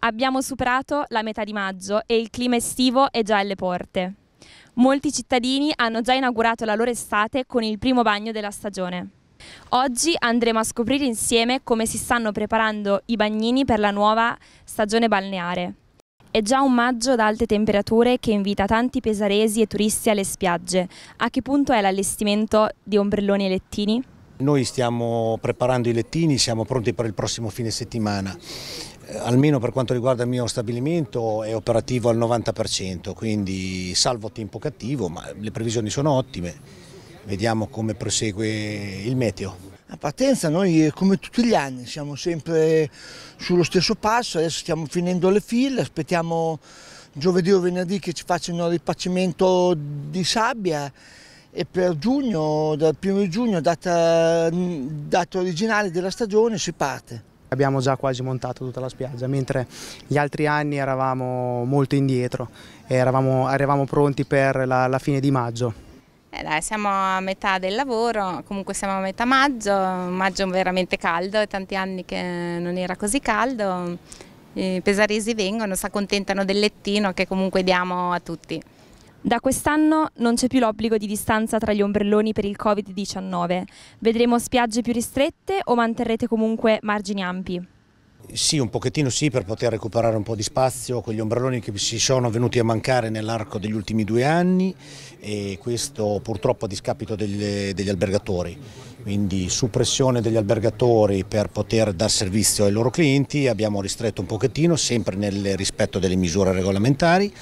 Abbiamo superato la metà di maggio e il clima estivo è già alle porte. Molti cittadini hanno già inaugurato la loro estate con il primo bagno della stagione. Oggi andremo a scoprire insieme come si stanno preparando i bagnini per la nuova stagione balneare. È già un maggio ad alte temperature che invita tanti pesaresi e turisti alle spiagge. A che punto è l'allestimento di ombrelloni e lettini? Noi stiamo preparando i lettini, siamo pronti per il prossimo fine settimana. Eh, almeno per quanto riguarda il mio stabilimento è operativo al 90%, quindi salvo tempo cattivo, ma le previsioni sono ottime. Vediamo come prosegue il meteo. A partenza noi eh, come tutti gli anni siamo sempre sullo stesso passo, adesso stiamo finendo le file, aspettiamo giovedì o venerdì che ci facciano il ripacimento di sabbia e per giugno, dal primo di giugno, data, mm, data originale della stagione, si parte abbiamo già quasi montato tutta la spiaggia, mentre gli altri anni eravamo molto indietro, eravamo, eravamo pronti per la, la fine di maggio. Eh dai, siamo a metà del lavoro, comunque siamo a metà maggio, maggio veramente caldo, è tanti anni che non era così caldo. I pesaresi vengono, si accontentano del lettino che comunque diamo a tutti. Da quest'anno non c'è più l'obbligo di distanza tra gli ombrelloni per il Covid-19. Vedremo spiagge più ristrette o manterrete comunque margini ampi? Sì, un pochettino sì, per poter recuperare un po' di spazio con gli ombrelloni che si sono venuti a mancare nell'arco degli ultimi due anni e questo purtroppo a discapito degli, degli albergatori. Quindi su pressione degli albergatori per poter dar servizio ai loro clienti, abbiamo ristretto un pochettino, sempre nel rispetto delle misure regolamentari.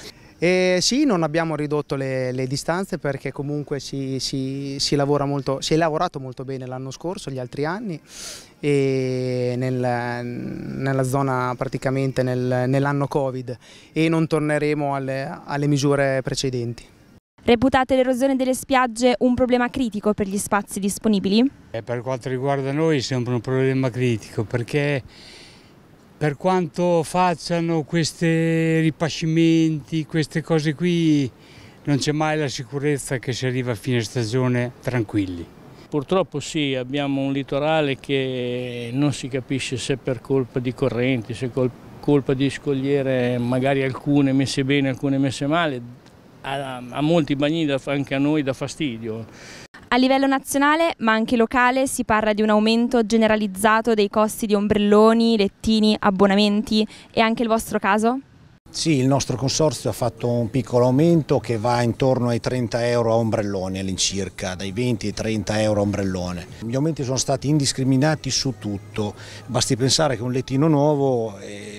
E sì, non abbiamo ridotto le, le distanze perché comunque si, si, si, lavora molto, si è lavorato molto bene l'anno scorso, gli altri anni, e nel, nella zona praticamente nel, nell'anno Covid e non torneremo alle, alle misure precedenti. Reputate l'erosione delle spiagge un problema critico per gli spazi disponibili? Eh, per quanto riguarda noi sembra un problema critico perché per quanto facciano questi ripascimenti, queste cose qui, non c'è mai la sicurezza che si arriva a fine stagione tranquilli. Purtroppo sì, abbiamo un litorale che non si capisce se per colpa di correnti, se colpa di scogliere, magari alcune messe bene, alcune messe male. A, a molti bagnini anche a noi dà fastidio. A livello nazionale, ma anche locale, si parla di un aumento generalizzato dei costi di ombrelloni, lettini, abbonamenti. E anche il vostro caso? Sì, il nostro consorzio ha fatto un piccolo aumento che va intorno ai 30 euro a ombrellone all'incirca, dai 20 ai 30 euro a ombrellone. Gli aumenti sono stati indiscriminati su tutto, basti pensare che un lettino nuovo... È eh,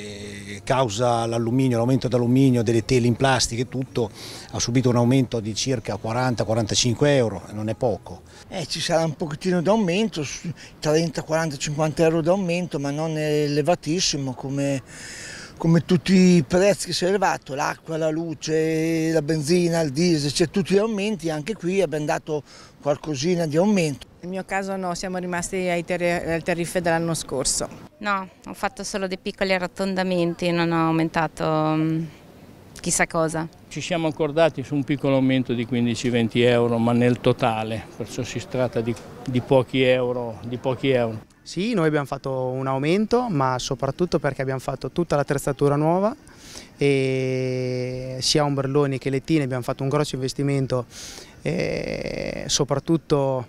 causa l'alluminio, l'aumento dell'alluminio, delle tele in plastica e tutto, ha subito un aumento di circa 40-45 euro, non è poco. Eh, ci sarà un pochettino d'aumento, 30, 40, 50 euro d'aumento, ma non elevatissimo come, come tutti i prezzi che si è elevato, l'acqua, la luce, la benzina, il diesel, c'è cioè tutti gli aumenti, anche qui abbiamo dato qualcosina di aumento. Nel mio caso no, siamo rimasti al tariffe dell'anno scorso. No, ho fatto solo dei piccoli arrotondamenti, non ho aumentato mm, chissà cosa. Ci siamo accordati su un piccolo aumento di 15-20 euro, ma nel totale, perciò si tratta di, di, pochi euro, di pochi euro. Sì, noi abbiamo fatto un aumento, ma soprattutto perché abbiamo fatto tutta l'attrezzatura nuova, e sia ombrelloni che lettine, abbiamo fatto un grosso investimento, eh, soprattutto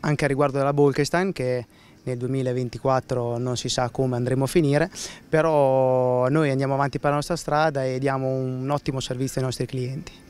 anche a riguardo della Bolkestein, che nel 2024 non si sa come andremo a finire, però noi andiamo avanti per la nostra strada e diamo un ottimo servizio ai nostri clienti.